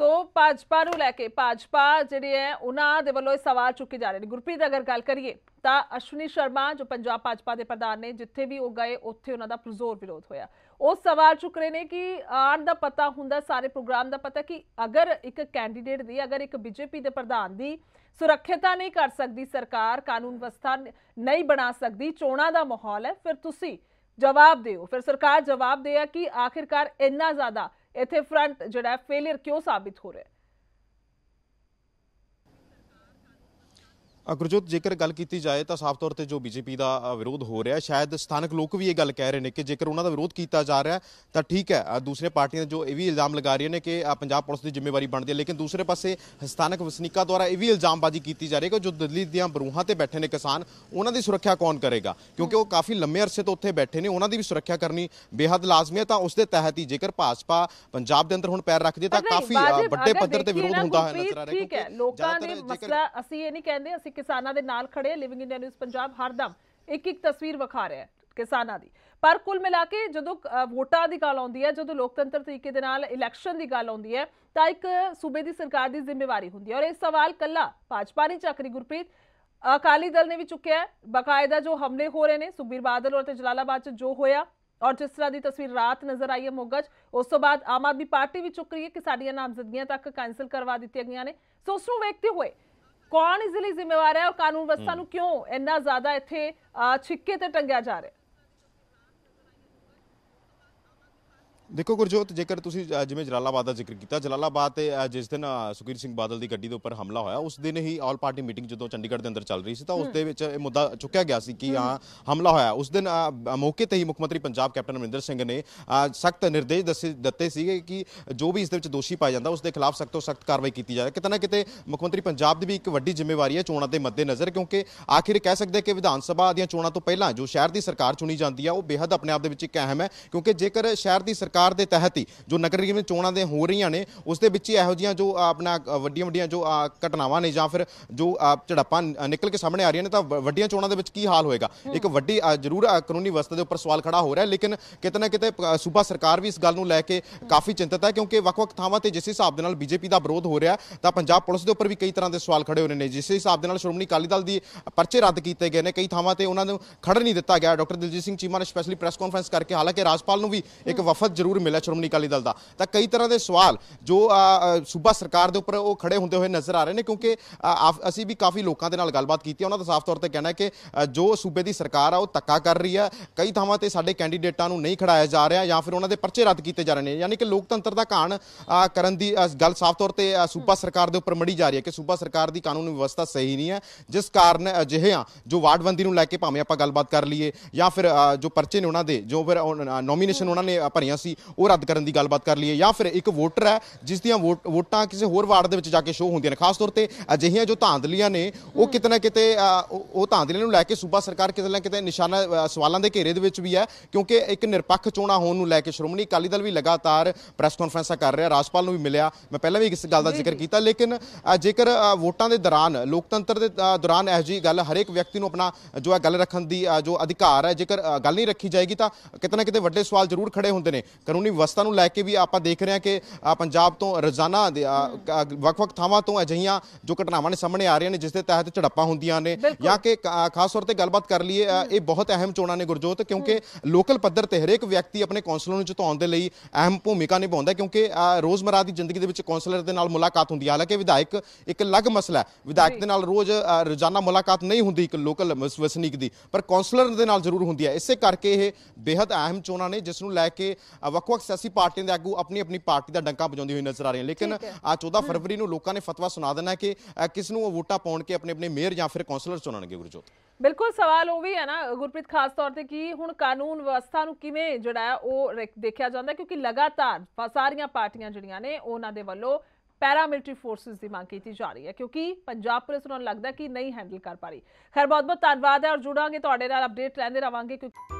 ਸੋ ਭਾਜਪਾ ਨੂੰ ਲੈ ਕੇ ਭਾਜਪਾ ਜਿਹੜੇ ਹੈ ਉਹਨਾਂ ਦੇ ਵੱਲੋਂ ਇਹ ਸਵਾਲ ਚੁੱਕੇ ਜਾ ਰਹੇ ਨੇ ਗੁਰਪ੍ਰੀਤ ਅਗਰ ਗੱਲ ਕਰੀਏ ਤਾਂ ਅਸ਼ਵਨੀ ਸ਼ਰਮਾ ਜੋ ਪੰਜਾਬ ਭਾਜਪਾ ਦੇ ਪ੍ਰਧਾਨ ਨੇ ਜਿੱਥੇ ਵੀ ਉਹ ਗਏ ਉੱਥੇ ਉਹਨਾਂ ਦਾ ਪ੍ਰਜ਼ੋਰ ਵਿਰੋਧ ਹੋਇਆ ਉਹ ਸਵਾਲ ਚੁੱਕ ਰਹੇ ਨੇ ਕਿ ਆਣ ਦਾ ਪਤਾ ਹੁੰਦਾ ਸਾਰੇ ਪ੍ਰੋਗਰਾਮ ਦਾ ਪਤਾ ਕਿ ਅਗਰ ਇੱਕ ਕੈਂਡੀਡੇਟ ਦੀ ਅਗਰ ਇੱਕ ਬੀਜੇਪੀ ਦੇ ਪ੍ਰਧਾਨ ਦੀ ਸੁਰੱਖਿਆਤਾ ਨਹੀਂ ਕਰ ਸਕਦੀ ਸਰਕਾਰ ਕਾਨੂੰਨ ਵਿਵਸਥਾ ਨਹੀਂ ਬਣਾ ਸਕਦੀ ਚੋਣਾਂ ਦਾ ਮਾਹੌਲ ਹੈ ਫਿਰ ਤੁਸੀਂ ਜਵਾਬ ਦਿਓ ਫਿਰ ਸਰਕਾਰ ਜਵਾਬ ਦੇਆ ਕਿ ਆਖਿਰਕਾਰ ਇੰਨਾ ਜ਼ਿਆਦਾ ਇੱਥੇ ਫਰੰਟ ਜਿਹੜਾ ਫੇਲਿਅਰ ਕਿਉਂ ਸਾਬਿਤ ਹੋ ਰਿਹਾ ਹੈ ਅਗਰਜੋਤ ਜੇਕਰ ਗੱਲ ਕੀਤੀ ਜਾਏ ਤਾਂ ਸਾਫ਼ ਤੌਰ ਤੇ ਜੋ ਬੀਜੇਪੀ ਦਾ ਵਿਰੋਧ ਹੋ ਰਿਹਾ ਸ਼ਾਇਦ ਸਥਾਨਕ ਲੋਕ ਵੀ ਇਹ ਗੱਲ ਕਹਿ ਰਹੇ ਨੇ ਕਿ ਜੇਕਰ ਉਹਨਾਂ ਦਾ ਵਿਰੋਧ ਕੀਤਾ ਜਾ ਰਿਹਾ ਤਾਂ ਠੀਕ ਹੈ ਦੂਸਰੇ ਪਾਰਟੀਆਂ ਜੋ ਇਹ ਵੀ ਇਲਜ਼ਾਮ ਲਗਾ ਰਹੀਆਂ ਨੇ ਕਿ ਪੰਜਾਬ ਪੁਲਿਸ ਦੀ ਜ਼ਿੰਮੇਵਾਰੀ ਬਣਦੀ ਹੈ ਲੇਕਿਨ ਦੂਸਰੇ ਪਾਸੇ ਸਥਾਨਕ ਵਸਨੀਕਾਂ ਦੁਆਰਾ ਇਹ ਵੀ ਇਲਜ਼ਾਮਬਾਜ਼ੀ ਕੀਤੀ ਜਾ ਰਹੀ ਹੈ ਕਿ ਜੋ ਦਿੱਲੀ ਦੀਆਂ ਬਰੂਹਾਂ ਤੇ ਬੈਠੇ ਨੇ ਕਿਸਾਨ ਉਹਨਾਂ ਦੀ ਸੁਰੱਖਿਆ ਕੌਣ ਕਰੇਗਾ ਕਿਉਂਕਿ ਉਹ ਕਾਫੀ ਲੰਮੇ ਅਰਸੇ ਤੋਂ ਉੱਥੇ ਬੈਠੇ ਨੇ ਉਹਨਾਂ ਦੀ ਵੀ ਸੁਰੱਖਿਆ ਕਰਨੀ ਬੇहद ਲਾਜ਼ਮੀ ਹੈ ਤਾਂ ਉਸ ਦੇ ਤਹਿਤ ਹੀ ਜੇਕਰ ਭਾਜਪਾ ਪੰਜਾਬ ਦੇ ਅੰਦਰ ਹੁਣ ਪੈਰ ਰੱਖਦੀ ਹੈ ਤਾਂ ਕਾਫੀ ਵੱਡੇ ਪੱਧਰ ਤੇ ਵਿਰੋਧ ਹੁੰਦਾ ਹੈ ਨਜ਼ਰ ਆ ਰਿਹਾ ਹੈ ਲੋਕਾਂ ਦੇ ਮਸਲਾ ਅਸੀਂ ਇਹ ਨਹੀਂ ਕਹਿੰਦੇ ਅਸੀਂ ਅਸੀਂ ਕਿਸਾਨਾਂ ਦੇ ਨਾਲ ਖੜੇ ਲਿਵਿੰਗ ਇੰਡੀਆ ਨਿਊਜ਼ ਪੰਜਾਬ ਹਰਦਮ ਇੱਕ ਇੱਕ ਤਸਵੀਰ ਵਿਖਾ ਰਿਹਾ ਹੈ ਕਿਸਾਨਾਂ ਦੀ ਪਰ ਕੁੱਲ ਮਿਲਾ ਕੇ ਜਦੋਂ ਵੋਟਾਂ ਦੀ ਗੱਲ ਆਉਂਦੀ ਹੈ ਜਦੋਂ ਲੋਕਤੰਤਰ ਤਰੀਕੇ ਦੇ ਨਾਲ ਇਲੈਕਸ਼ਨ ਦੀ ਗੱਲ ਆਉਂਦੀ ਹੈ ਤਾਂ ਇੱਕ ਸੂਬੇ ਦੀ ਸਰਕਾਰ ਦੀ ਜ਼ਿੰਮੇਵਾਰੀ ਹੁੰਦੀ ਹੈ ਔਰ ਇਹ ਸਵਾਲ ਕੱਲਾ ਭਾਜਪਾ ਨਹੀਂ ਚੱਕਰੀ ਗੁਰਪ੍ਰੀਤ ਅਕਾਲੀ ਦਲ ਨੇ ਵੀ ਚੁੱਕਿਆ ਬਕਾਇਦਾ ਜੋ ਹਮਲੇ ਹੋ ਰਹੇ ਨੇ ਸੁਖਬੀਰ ਬਾਦਲ ਔਰ ਤੇ ਜਲਾਲਾਬਾਦ ਚ ਜੋ ਹੋਇਆ ਔਰ ਜਿਸ ਤਰ੍ਹਾਂ ਦੀ ਤਸਵੀਰ ਰਾਤ ਨਜ਼ਰ ਆਈ ਹੈ ਮੋਗਾ 'ਚ ਉਸ ਤੋਂ ਬਾਅਦ ਆਮ ਆਦਮੀ ਪਾਰਟੀ ਵੀ ਚੁੱਕ ਰਹੀ ਹੈ ਕਿ ਸਾਡੀਆਂ ਨਾਮਜ਼ਦਗੀਆਂ ਤੱਕ ਕੈਨਸਲ ਕਰਵਾ ਦਿੱਤੀਆਂ ਗਈਆਂ ਨੇ ਸੋ ਉਸ ਨੂੰ ਵੇਖਦੇ ਹੋਏ ਕੌਣ ਇਸ ਲਈ ਜ਼ਿੰਮੇਵਾਰ ਹੈ ਔਰ ਕਾਨੂੰਨ ਵਿਵਸਥਾ ਨੂੰ ਕਿਉਂ ਇੰਨਾ ਜ਼ਿਆਦਾ ਇੱਥੇ ਛਿੱਕੇ ਤੇ ਟੰਗਿਆ ਜਾ ਰਿਹਾ ਦੇਖੋ ਗੁਰਜੋਤ ਜੇਕਰ ਤੁਸੀਂ ਜਿਵੇਂ ਜਲਾਲਾਬਾਦ ਦਾ ਜ਼ਿਕਰ ਕੀਤਾ ਜਲਾਲਾਬਾਦ ਤੇ ਜਿਸ ਦਿਨ ਸੁਖੀਰ ਸਿੰਘ ਬਾਦਲ ਦੀ ਗੱਡੀ ਦੇ ਉੱਪਰ ਹਮਲਾ ਹੋਇਆ ਉਸ ਦਿਨ ਹੀ ਆਲ ਪਾਰਟੀ ਮੀਟਿੰਗ ਜਦੋਂ ਚੰਡੀਗੜ੍ਹ ਦੇ ਅੰਦਰ ਚੱਲ ਰਹੀ ਸੀ ਤਾਂ ਉਸ ਦੇ ਵਿੱਚ ਇਹ ਮੁੱਦਾ ਚੁੱਕਿਆ ਗਿਆ ਸੀ ਕਿ ਹਾਂ ਹਮਲਾ ਹੋਇਆ ਉਸ ਦਿਨ ਮੌਕੇ ਤੇ ਹੀ ਮੁੱਖ ਮੰਤਰੀ ਪੰਜਾਬ ਕੈਪਟਨ ਅਮਰਿੰਦਰ ਸਿੰਘ ਨੇ ਸਖਤ ਨਿਰਦੇਸ਼ ਦੱਸੇ- ਦਿੱਤੇ ਸੀਗੇ ਕਿ ਜੋ ਵੀ ਇਸ ਦੇ ਵਿੱਚ ਦੋਸ਼ੀ ਪਾਇਆ ਜਾਂਦਾ ਉਸ ਦੇ ਖਿਲਾਫ ਸਖਤ ਤੋਂ ਸਖਤ ਕਾਰਵਾਈ ਕੀਤੀ ਜਾਵੇ ਕਿਤੇ ਨਾ ਕਿਤੇ ਮੁੱਖ ਮੰਤਰੀ ਪੰਜਾਬ ਦੀ ਵੀ ਇੱਕ ਵੱਡੀ ਜ਼ਿੰਮੇਵਾਰੀ ਹੈ ਚੋਣਾਂ ਦੇ ਨਜ਼ਰ ਕਿਉਂਕਿ ਆਖਿਰ ਕਹਿ ਸਕਦੇ ਕਿ ਵਿਧਾਨ ਸਭਾ ਦੀਆਂ ਚੋਣਾਂ ਤੋਂ ਪਹਿਲਾਂ ਜੋ ਸ਼ਹਿਰ ਦੀ ਸਰਕਾਰ ਚੁਣੀ ਜਾਂਦੀ ਹੈ ਉਹ ਬੇਹੱਦ ਆਪਣੇ ਆਪ ਦੇ ਵਿੱਚ ਇੱਕ ਅਹਿਮ ਹੈ ਕਿਉਂਕਿ ਜੇਕਰ ਸ਼ਹਿਰ ਦੀ ਸਰਕਾਰ ਸਰਕਾਰ ਦੇ ਤਹਿਤ ਹੀ ਜੋ ਨਗਰ ਨਿਗਮ ਚੋਣਾਂ ਦੇ ਹੋ ਰਹੀਆਂ ਨੇ ਉਸ ਦੇ ਵਿੱਚ ਇਹੋ ਜਿਹੀਆਂ ਜੋ ਆਪਣਾ ਵੱਡੀਆਂ ਵੱਡੀਆਂ ਜੋ ਘਟਨਾਵਾਂ ਨੇ ਜਾਂ ਫਿਰ ਜੋ ਝੜਪਾਂ ਨਿਕਲ ਕੇ ਸਾਹਮਣੇ ਆ ਰਹੀਆਂ ਨੇ ਤਾਂ ਵੱਡੀਆਂ ਚੋਣਾਂ ਦੇ ਵਿੱਚ ਕੀ ਹਾਲ ਹੋਏਗਾ ਇੱਕ ਵੱਡੀ ਜ਼ਰੂਰ ਕਾਨੂੰਨੀ ਵਸਤ ਦੇ ਉੱਪਰ ਸਵਾਲ ਖੜਾ ਹੋ ਰਿਹਾ ਹੈ ਲੇਕਿਨ ਕਿਤੇ ਨਾ ਕਿਤੇ ਸੂਬਾ ਸਰਕਾਰ ਵੀ ਇਸ ਗੱਲ ਨੂੰ ਲੈ ਕੇ ਕਾਫੀ ਚਿੰਤਤ ਹੈ ਕਿਉਂਕਿ ਵੱਖ-ਵੱਖ ਥਾਵਾਂ ਤੇ ਜਿਸ ਹਿਸਾਬ ਦੇ ਨਾਲ ਬੀਜੇਪੀ ਦਾ ਵਿਰੋਧ ਹੋ ਰਿਹਾ ਤਾਂ ਪੰਜਾਬ ਪੁਲਿਸ ਦੇ ਉੱਪਰ ਵੀ ਕਈ ਤਰ੍ਹਾਂ ਦੇ ਸਵਾਲ ਖੜੇ ਹੋ ਰਹੇ ਨੇ ਜਿਸ ਹਿਸਾਬ ਦੇ ਨਾਲ ਸ਼੍ਰੋਮਣੀ ਅਕਾਲੀ ਦਲ ਦੀ ਪਰਚੇ ਰੱਦ ਕੀਤੇ ਗਏ ਨੇ ਕਈ ਥਾਵਾਂ ਤੇ ਉਹਨਾਂ ਨੂੰ ਖੜਨ ਨਹੀਂ ਦਿੱਤਾ ਗਿਆ ਡਾਕਟਰ ਦਿਲਜੀਤ ਸਿੰਘ ਚੀਮਾ ਨੇ ਸਪੈਸ਼ਲੀ ਪ੍ਰੈਸ ਕਾਨਫਰੰਸ ਕਰਕੇ ਹਾਲਾਂਕਿ ਰਾਜਪਾਲ ਨੂੰ ਵੀ ਇੱਕ ਵਫਦ ਜ਼ਰੂਰ ਜ਼ਰੂਰ ਮਿਲਿਆ ਸ਼੍ਰੋਮਣੀ ਅਕਾਲੀ ਦਲ ਦਾ ਤਾਂ ਕਈ ਤਰ੍ਹਾਂ ਦੇ ਸਵਾਲ ਜੋ ਸੂਬਾ ਸਰਕਾਰ ਦੇ ਉੱਪਰ ਉਹ ਖੜੇ ਹੁੰਦੇ ਹੋਏ ਨਜ਼ਰ ਆ ਰਹੇ ਨੇ ਕਿਉਂਕਿ ਅਸੀਂ ਵੀ ਕਾਫੀ ਲੋਕਾਂ ਦੇ ਨਾਲ ਗੱਲਬਾਤ ਕੀਤੀ ਉਹਨਾਂ ਦਾ ਸਾਫ਼ ਤੌਰ ਤੇ ਕਹਿਣਾ ਹੈ ਕਿ ਜੋ ਸੂਬੇ ਦੀ ਸਰਕਾਰ ਆ ਉਹ ਤੱਕਾ ਕਰ ਰਹੀ ਹੈ ਕਈ ਥਾਵਾਂ ਤੇ ਸਾਡੇ ਕੈਂਡੀਡੇਟਾਂ ਨੂੰ ਨਹੀਂ ਖੜਾਇਆ ਜਾ ਰਿਹਾ ਜਾਂ ਫਿਰ ਉਹਨਾਂ ਦੇ ਪਰਚੇ ਰੱਦ ਕੀਤੇ ਜਾ ਰਹੇ ਨੇ ਯਾਨੀ ਕਿ ਲੋਕਤੰਤਰ ਦਾ ਘਾਣ ਕਰਨ ਦੀ ਗੱਲ ਸਾਫ਼ ਤੌਰ ਤੇ ਸੂਬਾ ਸਰਕਾਰ ਦੇ ਉੱਪਰ ਮੜੀ ਜਾ ਰਹੀ ਹੈ ਕਿ ਸੂਬਾ ਸਰਕਾਰ ਦੀ ਕਾਨੂੰਨੀ ਵਿਵਸਥਾ ਸਹੀ ਨਹੀਂ ਹੈ ਜਿਸ ਕਾਰਨ ਅਜਿਹੇ ਆ ਜੋ ਵਾਰਡਬੰਦੀ ਨੂੰ ਲੈ ਕੇ ਭਾਵੇਂ ਆਪਾਂ ਗੱਲਬਾਤ ਕਰ ਲਈਏ ਜਾਂ ਫਿਰ ਜੋ ਪਰਚੇ ਨੇ ਉਹਨਾਂ ਦੇ ਜੋ ਫਿਰ ਨੋਮੀਨੇਸ਼ਨ ਉਹਨਾਂ ਨੇ ਭਰੀਆਂ ਸੀ ਉਹ ਰੱਦ ਕਰਨ ਦੀ ਗੱਲਬਾਤ ਕਰ ਲਈਏ ਜਾਂ ਫਿਰ ਇੱਕ ਵੋਟਰ ਹੈ ਜਿਸ ਦੀਆਂ ਵੋਟਾਂ ਕਿਸੇ ਹੋਰ ਵਾਰਡ ਦੇ ਵਿੱਚ ਜਾ ਕੇ ਸ਼ੋਅ ਹੁੰਦੀਆਂ ਨੇ ਖਾਸ ਤੌਰ ਤੇ ਅਜਿਹੀਆਂ ਜੋ ਧਾਂਦਲੀਆਂ ਨੇ ਉਹ ਕਿਤੇ ਨਾ ਕਿਤੇ ਉਹ ਧਾਂਦਲੀਆਂ ਨੂੰ ਲੈ ਕੇ ਸੂਬਾ ਸਰਕਾਰ ਕਿਤੇ ਨਾ ਕਿਤੇ ਨਿਸ਼ਾਨਾ ਸਵਾਲਾਂ ਦੇ ਘੇਰੇ ਦੇ ਵਿੱਚ ਵੀ ਹੈ ਕਿਉਂਕਿ ਇੱਕ ਨਿਰਪੱਖ ਚੋਣਾ ਹੋਣ ਨੂੰ ਲੈ ਕੇ ਸ਼੍ਰੋਮਣੀ ਅਕਾਲੀ ਦਲ ਵੀ ਲਗਾਤਾਰ ਪ੍ਰੈਸ ਕਾਨਫਰੰਸਾਂ ਕਰ ਰਿਹਾ ਰਾਜਪਾਲ ਨੂੰ ਵੀ ਮਿਲਿਆ ਮੈਂ ਪਹਿਲਾਂ ਵੀ ਇਸ ਗੱਲ ਦਾ ਜ਼ਿਕਰ ਕੀਤਾ ਲੇਕਿਨ ਜੇਕਰ ਵੋਟਾਂ ਦੇ ਦੌਰਾਨ ਲੋਕਤੰਤਰ ਦੇ ਦੌਰਾਨ ਇਹ ਜੀ ਗੱਲ ਹਰੇਕ ਵਿਅਕਤੀ ਨੂੰ ਆਪਣਾ ਜੋ ਹੈ ਗੱਲ ਰੱਖਣ ਦੀ ਜੋ ਅਧਿਕਾਰ ਹੈ ਜੇਕਰ ਗੱਲ ਨਹੀਂ ਰੱਖੀ ਜਾਏਗੀ ਤਾਂ ਕਿਤੇ ਨਾ ਕਿਤੇ ਵੱਡੇ ਸਵਾਲ ਜ਼ਰੂਰ ਖੜੇ ਹੁੰਦੇ ਨੇ ਕਾਨੂੰਨੀ ਵਿਵਸਥਾ ਨੂੰ ਲੈ ਕੇ ਵੀ ਆਪਾਂ ਦੇਖ ਰਹੇ ਹਾਂ ਕਿ ਪੰਜਾਬ ਤੋਂ ਰੋਜ਼ਾਨਾ ਵੱਖ-ਵੱਖ ਥਾਵਾਂ ਤੋਂ ਅਜਿਹੀਆਂ ਜੋ ਘਟਨਾਵਾਂ ਨੇ ਸਾਹਮਣੇ ਆ ਰਹੀਆਂ ਨੇ ਜਿਸ ਦੇ ਤਹਿਤ ਝੜਪਾਂ ਹੁੰਦੀਆਂ ਨੇ ਜਾਂ ਕਿ ਖਾਸ ਤੌਰ ਤੇ ਗੱਲਬਾਤ ਕਰ ਲਈਏ ਇਹ ਬਹੁਤ ਅਹਿਮ ਚੋਣਾਂ ਨੇ ਗੁਰਜੋਤ ਕਿਉਂਕਿ ਲੋਕਲ ਪੱਧਰ ਤੇ ਹਰੇਕ ਵਿਅਕਤੀ ਆਪਣੇ ਕੌਂਸਲਰ ਨੂੰ ਜਿਤਾਉਣ ਦੇ ਲਈ ਅਹਿਮ ਭੂਮਿਕਾ ਨਿਭਾਉਂਦਾ ਕਿਉਂਕਿ ਰੋਜ਼ਮਰਾ ਦੀ ਜ਼ਿੰਦਗੀ ਦੇ ਵਿੱਚ ਕੌਂਸਲਰ ਦੇ ਨਾਲ ਮੁਲਾਕਾਤ ਹੁੰਦੀ ਹੈ ਹਾਲਾਂਕਿ ਵਿਧਾਇਕ ਇੱਕ ਅਲੱਗ ਮਸਲਾ ਹੈ ਵਿਧਾਇਕ ਦੇ ਨਾਲ ਰੋਜ਼ ਰੋਜ਼ਾਨਾ ਮੁਲਾਕਾਤ ਨਹੀਂ ਹੁੰਦੀ ਇੱਕ ਲੋਕਲ ਵਸਨੀਕ ਦੀ ਪਰ ਕੌਂਸਲਰ ਦੇ ਨਾਲ ਜ਼ਰੂਰ ਹੁੰਦੀ ਹੈ ਇਸੇ ਕਰਕੇ ਇਹ ਬੇहद ਅਹਿਮ ਚੋਣਾਂ ਨੇ ਜਿਸ ਨੂੰ ਲੈ ਕੇ ਵੱਖ-ਵੱਖ ਸਿਆਸੀ ਪਾਰਟੀਆਂ ਦੇ ਆਗੂ ਆਪਣੀ ਆਪਣੀ ਪਾਰਟੀ ਦਾ ਡੰਕਾ ਵਜਾਉਂਦੀ ਹੋਈ ਨਜ਼ਰ ਆ ਰਹੀ ਹੈ ਲੇਕਿਨ ਆ 14 ਫਰਵਰੀ ਨੂੰ ਲੋਕਾਂ ਨੇ ਫਤਵਾ ਸੁਣਾ ਦੇਣਾ ਕਿ ਕਿਸ ਨੂੰ ਉਹ ਵੋਟਾਂ ਪਾਉਣ ਕੇ ਆਪਣੇ ਆਪਣੇ ਮੇਅਰ ਜਾਂ ਫਿਰ ਕੌਂਸਲਰ ਚੁਣਨਗੇ ਗੁਰਜੋਤ ਬਿਲਕੁਲ ਸਵਾਲ ਉਹ ਵੀ ਹੈ ਨਾ ਗੁਰਪ੍ਰੀਤ ਖਾਸ ਤੌਰ ਤੇ ਕਿ ਹੁਣ ਕਾਨੂੰਨ ਵਿਵਸਥਾ ਨੂੰ ਕਿਵੇਂ ਜਿਹੜਾ ਉਹ ਦੇਖਿਆ ਜਾਂਦਾ ਕਿਉਂਕਿ ਲਗਾਤਾਰ ਸਾਰੀਆਂ ਪਾਰਟੀਆਂ ਜਿਹੜੀਆਂ ਨੇ ਉਹਨਾਂ ਦੇ ਵੱਲੋਂ ਪੈਰਾਮਿਲਟਰੀ ਫੋਰਸਸ ਦੀ ਮੰਗ ਕੀਤੀ ਜਾ ਰਹੀ ਹੈ ਕਿਉਂਕਿ ਪੰਜਾਬ ਪੁਲਿਸ ਨੂੰ ਲੱਗਦਾ ਕਿ ਨਹੀਂ ਹੈਂਡਲ ਕਰ ਪਾ ਰਹੀ ਖੈਰ ਬਹੁਤ ਬਹੁਤ ਧੰਨਵਾਦ ਹੈ ਔਰ ਜੁੜਾਂਗੇ ਤੁਹਾਡੇ ਨਾਲ ਅਪਡੇਟ ਲੈਂਦੇ ਰਵਾਂਗੇ ਕਿਉਂਕਿ